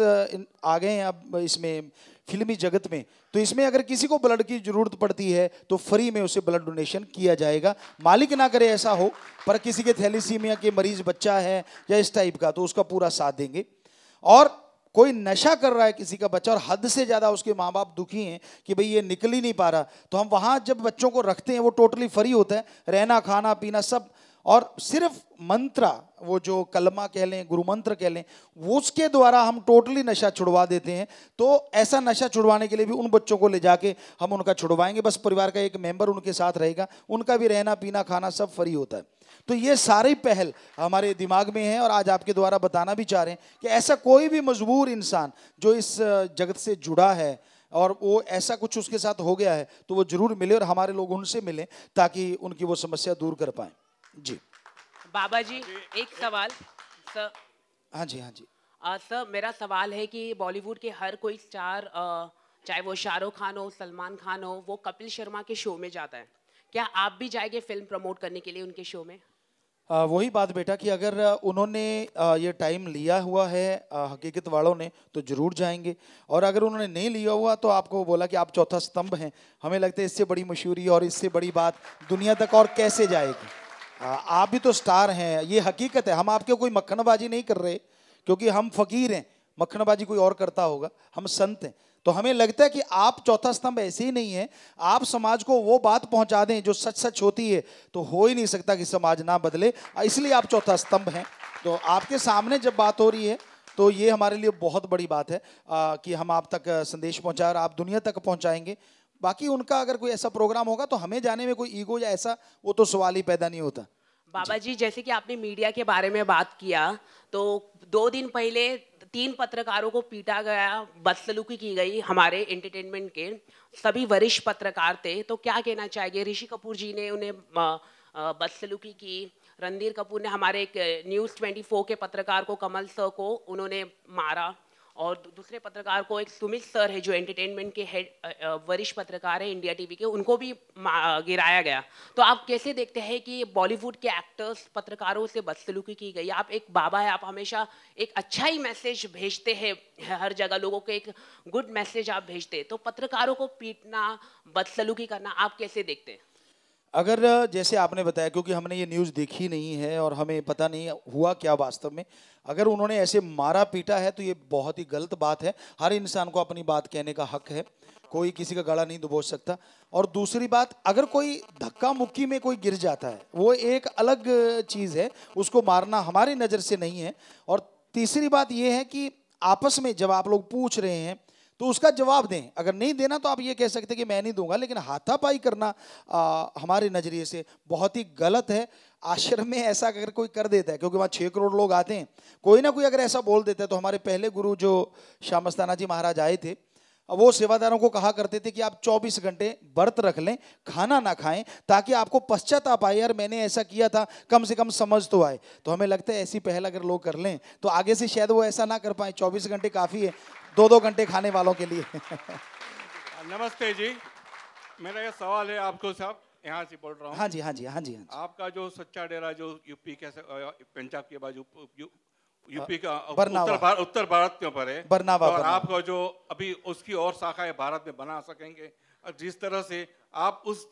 आ गए हैं अब इसमें फिल्मी जगत में तो इसमें अगर किसी को ब्लड की जरूरत पड़ती है तो फ्री में उसे ब्लड डोनेशन किया जाएगा मालिक ना करे ऐसा हो पर किसी के थैलीसीमिया के मरीज बच्चा है या इस टाइप का तो उसका पूरा साथ देंगे और कोई नशा कर रहा है किसी का बच्चा और हद से ज़्यादा उसके माँ बाप दुखी हैं कि भाई ये निकल ही नहीं पा रहा तो हम वहाँ जब बच्चों को रखते हैं वो टोटली फ्री होता है रहना खाना पीना सब और सिर्फ मंत्रा वो जो कलमा कह लें गुरु मंत्र कह लें उसके द्वारा हम टोटली नशा छुड़वा देते हैं तो ऐसा नशा छुड़वाने के लिए भी उन बच्चों को ले जाके हम उनका छुड़वाएंगे बस परिवार का एक मेंबर उनके साथ रहेगा उनका भी रहना पीना खाना सब फ्री होता है तो ये सारी पहल हमारे दिमाग में है और आज आपके द्वारा बताना भी चाह रहे हैं कि ऐसा कोई भी मजबूर इंसान जो इस जगत से जुड़ा है और वो ऐसा कुछ उसके साथ हो गया है तो वो ज़रूर मिले और हमारे लोग उनसे मिलें ताकि उनकी वो समस्या दूर कर पाएँ जी बाबा जी एक सवाल सर हाँ जी हाँ जी आ, सर मेरा सवाल है कि बॉलीवुड के हर कोई स्टार चाहे वो शाहरुख खान हो सलमान खान हो वो कपिल शर्मा के शो में जाता है क्या आप भी जाएंगे फिल्म प्रमोट करने के लिए उनके शो में वही बात बेटा कि अगर उन्होंने ये टाइम लिया हुआ है हकीकत वालों ने तो ज़रूर जाएंगे और अगर उन्होंने नहीं लिया हुआ तो आपको बोला कि आप चौथा स्तंभ हैं हमें लगता है इससे बड़ी मशहूरी और इससे बड़ी बात दुनिया तक और कैसे जाएगी आप भी तो स्टार हैं ये हकीकत है हम आपके कोई मक्खनबाजी नहीं कर रहे क्योंकि हम फकीर हैं मक्खनबाजी कोई और करता होगा हम संत हैं तो हमें लगता है कि आप चौथा स्तंभ ऐसे ही नहीं है आप समाज को वो बात पहुंचा दें जो सच सच होती है तो हो ही नहीं सकता कि समाज ना बदले इसलिए आप चौथा स्तंभ हैं तो आपके सामने जब बात हो रही है तो ये हमारे लिए बहुत बड़ी बात है आ, कि हम आप तक संदेश पहुंचाए और आप दुनिया तक पहुंचाएंगे बाकी उनका अगर कोई ऐसा प्रोग्राम होगा तो हमें जाने में कोई ईगो या ऐसा वो तो सवाल ही पैदा नहीं होता बाबा जी जैसे कि आपने मीडिया के बारे में बात किया तो दो दिन पहले तीन पत्रकारों को पीटा गया बदसलूकी की गई हमारे एंटरटेनमेंट के सभी वरिष्ठ पत्रकार थे तो क्या कहना चाहेंगे ऋषि कपूर जी ने उन्हें बदसलूकी की रणधीर कपूर ने हमारे एक न्यूज़ 24 के पत्रकार को कमल सर को उन्होंने मारा और दूसरे पत्रकार को एक सुमित सर है जो एंटरटेनमेंट के हेड वरिष्ठ पत्रकार है इंडिया टीवी के उनको भी गिराया गया तो आप कैसे देखते हैं कि बॉलीवुड के एक्टर्स पत्रकारों से बदसलूकी की गई आप एक बाबा है आप हमेशा एक अच्छा ही मैसेज भेजते हैं हर जगह लोगों को एक गुड मैसेज आप भेजते हैं तो पत्रकारों को पीटना बदसलूकी करना आप कैसे देखते हैं अगर जैसे आपने बताया क्योंकि हमने ये न्यूज़ देखी नहीं है और हमें पता नहीं हुआ क्या वास्तव में अगर उन्होंने ऐसे मारा पीटा है तो ये बहुत ही गलत बात है हर इंसान को अपनी बात कहने का हक है कोई किसी का गला नहीं दुबोच सकता और दूसरी बात अगर कोई धक्का मुक्की में कोई गिर जाता है वो एक अलग चीज़ है उसको मारना हमारी नज़र से नहीं है और तीसरी बात ये है कि आपस में जब आप लोग पूछ रहे हैं तो उसका जवाब दें अगर नहीं देना तो आप ये कह सकते कि मैं नहीं दूंगा लेकिन हाथापाई करना आ, हमारे नज़रिए से बहुत ही गलत है आश्रम में ऐसा अगर कोई कर देता है क्योंकि वहाँ छः करोड़ लोग आते हैं कोई ना कोई अगर ऐसा बोल देता है तो हमारे पहले गुरु जो श्यामस्ताना जी महाराज आए थे वो सेवादारों को कहा करते थे कि आप 24 घंटे व्रत रख लें खाना ना खाएं ताकि आपको पश्चाताप आए यार मैंने ऐसा किया था कम से कम समझ तो आए तो हमें लगता है ऐसी पहल अगर लोग कर लें तो आगे से शायद वो ऐसा ना कर पाए 24 घंटे काफ़ी है दो दो घंटे खाने वालों के लिए नमस्ते जी मेरा ये सवाल है आपको साहब यहाँ से बोल रहा हूँ हाँ जी हाँ जी हाँ जी हाँ आपका जो सच्चा डेरा जो यूपी कैसे पंजाब के बाजू यूपी का उत्तर भारत उत्तर भारत के ऊपर है बरनावा और तो आपका जो अभी उसकी और है भारत में बना सकेंगे और जिस तरह से आप उस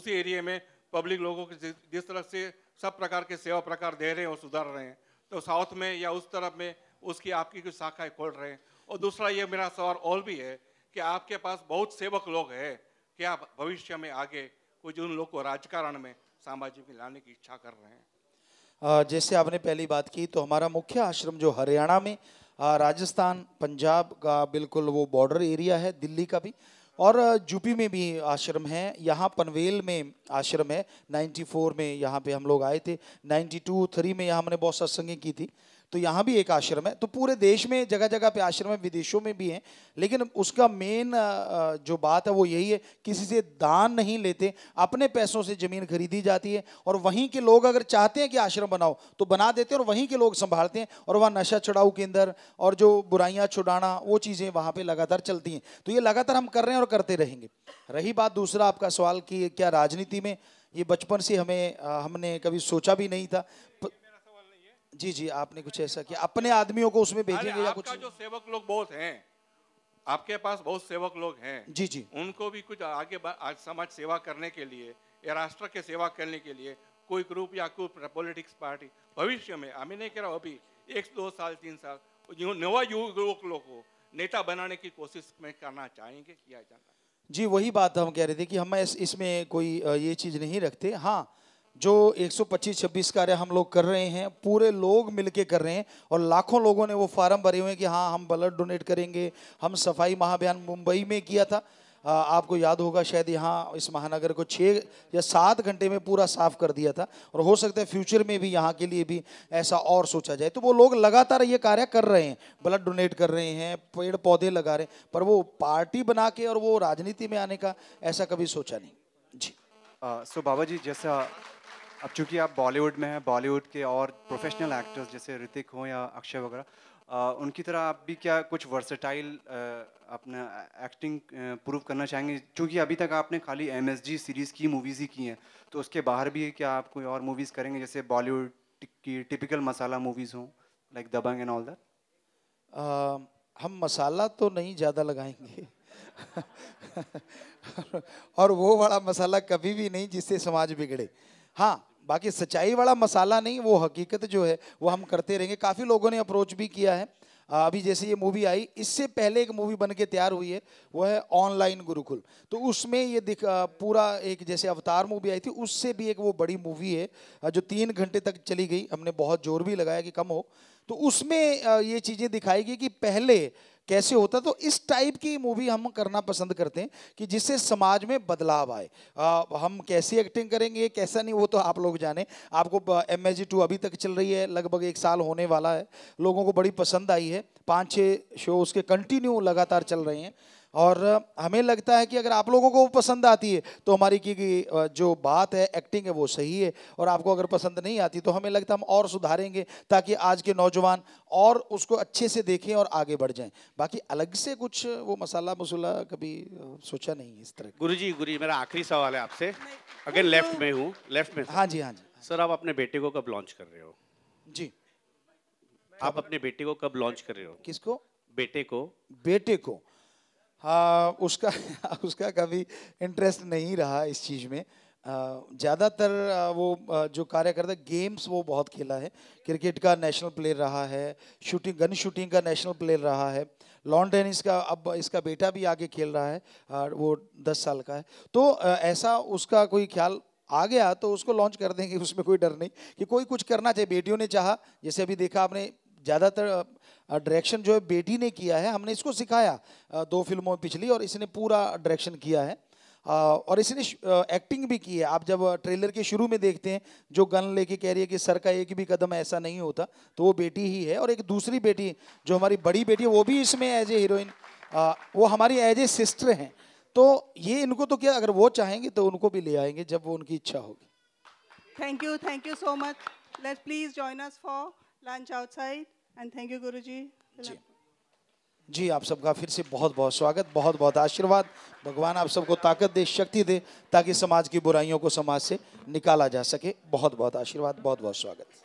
उसी एरिया में पब्लिक लोगों के जिस तरह से सब प्रकार के सेवा प्रकार दे रहे हैं और सुधार रहे हैं तो साउथ में या उस तरफ में उसकी आपकी कुछ शाखाएं खोल रहे हैं और दूसरा ये मेरा सवाल और भी है कि आपके पास बहुत सेवक लोग हैं क्या आप भविष्य में आगे कुछ उन लोग को राजकारण में सामाजिक में लाने की इच्छा कर रहे हैं जैसे आपने पहली बात की तो हमारा मुख्य आश्रम जो हरियाणा में राजस्थान पंजाब का बिल्कुल वो बॉर्डर एरिया है दिल्ली का भी और यूपी में भी आश्रम है यहाँ पनवेल में आश्रम है 94 में यहाँ पे हम लोग आए थे 92 थ्री में यहाँ हमने बहुत सत्संगें की थी तो यहाँ भी एक आश्रम है तो पूरे देश में जगह जगह पे आश्रम है विदेशों में भी हैं लेकिन उसका मेन जो बात है वो यही है किसी से दान नहीं लेते अपने पैसों से ज़मीन खरीदी जाती है और वहीं के लोग अगर चाहते हैं कि आश्रम बनाओ तो बना देते हैं और वहीं के लोग संभालते हैं और वहाँ नशा छुड़ाऊ केंद्र और जो बुराइयाँ छुड़ाना वो चीज़ें वहाँ पर लगातार चलती हैं तो ये लगातार हम कर रहे हैं और करते रहेंगे रही बात दूसरा आपका सवाल कि क्या राजनीति में ये बचपन से हमें हमने कभी सोचा भी नहीं था जी जी आपने कुछ ऐसा किया अपने आदमियों को उसमें भेजेंगे या कुछ जो सेवक लोग बहुत हैं आपके पास बहुत सेवक लोग हैं जी जी उनको भी कुछ आगे आज समाज सेवा करने के लिए या राष्ट्र के सेवा करने के लिए कोई ग्रुप या कोई पॉलिटिक्स पार्टी भविष्य में हमें नहीं कह रहा अभी एक दो साल तीन साल जो नवा युवक लोग को नेता बनाने की कोशिश में करना चाहेंगे किया जाना जी वही बात हम कह रहे थे कि हम इसमें कोई ये चीज़ नहीं रखते हाँ जो 125-26 कार्य हम लोग कर रहे हैं पूरे लोग मिलके कर रहे हैं और लाखों लोगों ने वो फार्म भरे हुए हैं कि हाँ हम ब्लड डोनेट करेंगे हम सफाई महाभियान मुंबई में किया था आपको याद होगा शायद यहाँ इस महानगर को छः या सात घंटे में पूरा साफ कर दिया था और हो सकता है फ्यूचर में भी यहाँ के लिए भी ऐसा और सोचा जाए तो वो लोग लगातार ये कार्य कर रहे हैं ब्लड डोनेट कर रहे हैं पेड़ पौधे लगा रहे हैं पर वो पार्टी बना के और वो राजनीति में आने का ऐसा कभी सोचा नहीं जी सो बाबा जी जैसा अब चूंकि आप बॉलीवुड में हैं बॉलीवुड के और प्रोफेशनल एक्टर्स जैसे ऋतिक हो या अक्षय वगैरह उनकी तरह आप भी क्या कुछ वर्सेटाइल अपना एक्टिंग प्रूव करना चाहेंगे क्योंकि अभी तक आपने खाली एम सीरीज़ की मूवीज़ ही की हैं तो उसके बाहर भी क्या आप कोई और मूवीज़ करेंगे जैसे बॉलीवुड की टिपिकल मसाला मूवीज़ हों like Dabangg and all that हम मसाला तो नहीं ज़्यादा लगाएंगे और वो वाला मसाला कभी भी नहीं जिससे समाज बिगड़े हाँ बाकी सच्चाई वाला मसाला नहीं वो हकीकत जो है वो हम करते रहेंगे काफ़ी लोगों ने अप्रोच भी किया है अभी जैसे ये मूवी आई इससे पहले एक मूवी बन के तैयार हुई है वो है ऑनलाइन गुरुकुल तो उसमें ये दिख पूरा एक जैसे अवतार मूवी आई थी उससे भी एक वो बड़ी मूवी है जो तीन घंटे तक चली गई हमने बहुत जोर भी लगाया कि कम हो तो उसमें ये चीज़ें दिखाई गई कि पहले कैसे होता तो इस टाइप की मूवी हम करना पसंद करते हैं कि जिससे समाज में बदलाव आए आ, हम कैसी एक्टिंग करेंगे कैसा नहीं वो तो आप लोग जाने आपको एम एच टू अभी तक चल रही है लगभग एक साल होने वाला है लोगों को बड़ी पसंद आई है पाँच छः शो उसके कंटिन्यू लगातार चल रहे हैं और हमें लगता है कि अगर आप लोगों को पसंद आती है तो हमारी की जो बात है एक्टिंग है वो सही है और आपको अगर पसंद नहीं आती तो हमें लगता है हम और सुधारेंगे ताकि आज के नौजवान और उसको अच्छे से देखें और आगे बढ़ जाएं बाकी अलग से कुछ वो मसाला मसूला कभी सोचा नहीं इस तरह गुरु जी गुरु जी मेरा आखिरी सवाल है आपसे अगर लेफ्ट में हूँ लेफ्ट में हाँ जी हाँ जी सर आप अपने बेटे को कब लॉन्च कर रहे हो जी आप अपने बेटे को कब लॉन्च कर रहे हो किसको बेटे को बेटे को आ, उसका उसका कभी इंटरेस्ट नहीं रहा इस चीज़ में ज़्यादातर वो जो कार्य करता गेम्स वो बहुत खेला है क्रिकेट का नेशनल प्लेयर रहा है शूटिंग गन शूटिंग का नेशनल प्लेयर रहा है लॉन टेनिस का अब इसका बेटा भी आगे खेल रहा है और वो दस साल का है तो ऐसा उसका कोई ख्याल आ गया तो उसको लॉन्च कर देंगे उसमें कोई डर नहीं कि कोई कुछ करना चाहिए बेटियों ने चाहा जैसे अभी देखा आपने ज़्यादातर डायरेक्शन जो है बेटी ने किया है हमने इसको सिखाया दो फिल्मों पिछली और इसने पूरा डायरेक्शन किया है और इसने एक्टिंग भी की है आप जब ट्रेलर के शुरू में देखते हैं जो गन लेके कह रही है कि सर का एक भी कदम ऐसा नहीं होता तो वो बेटी ही है और एक दूसरी बेटी जो हमारी बड़ी बेटी है वो भी इसमें एज ए हीरोइन वो हमारी एज ए सिस्टर हैं तो ये इनको तो क्या अगर वो चाहेंगे तो उनको भी ले आएंगे जब वो उनकी इच्छा होगी thank you thank you so much let please join us for lunch outside and thank you Guru ji जी आप सबका फिर से बहुत बहुत स्वागत बहुत बहुत आशीर्वाद भगवान आप सबको ताकत दे शक्ति दे ताकि समाज की बुराइयों को समाज से निकाला जा सके बहुत बहुत आशीर्वाद बहुत बहुत स्वागत